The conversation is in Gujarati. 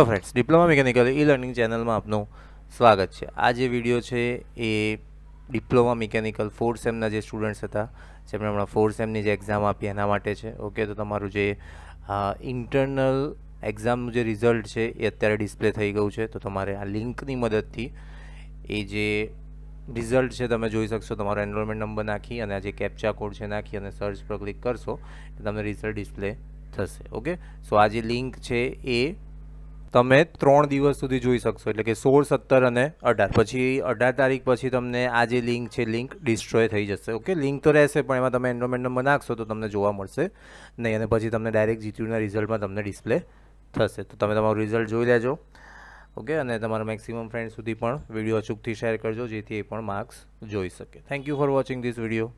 hello friends diploma mechanical e learning ચેનલમાં આપનું સ્વાગત છે આ જે વિડીયો છે એ ડિપ્લોમા મિકેનિકલ ફોર્થ સેમના જે સ્ટુડન્ટ્સ હતા જેમણે હમણાં ફોર્થ સેમની જે એક્ઝામ આપી એના માટે છે ઓકે તો તમારું જે ઇન્ટરનલ એક્ઝામનું જે રિઝલ્ટ છે એ અત્યારે ડિસ્પ્લે થઈ ગયું છે તો તમારે આ લિંકની મદદથી એ જે રિઝલ્ટ છે તમે જોઈ શકશો તમારો એનરોલમેન્ટ નંબર નાખી અને આ જે કેપ્ચા કોડ છે નાખી અને સર્ચ પર ક્લિક કરશો તમને રિઝલ્ટ ડિસ્પ્લે થશે ઓકે સો આ જે લિંક છે એ તમે ત્રણ દિવસ સુધી જોઈ શકશો એટલે કે સોળ સત્તર અને અઢાર પછી અઢાર તારીખ પછી તમને આ જે લિંક છે લિંક ડિસ્ટ્રોય થઈ જશે ઓકે લિંક તો રહેશે પણ એમાં તમે એનરોલમેન્ટ નંબર નાખશો તો તમને જોવા મળશે નહીં અને પછી તમને ડાયરેક્ટ જીટીયુના રિઝલ્ટમાં તમને ડિસ્પ્લે થશે તો તમે તમારું રિઝલ્ટ જોઈ લેજો ઓકે અને તમારા મેક્સિમમ ફ્રેન્ડ સુધી પણ વિડીયો અચૂકથી શેર કરજો જેથી એ પણ માર્ક્સ જોઈ શકે thank you for watching this video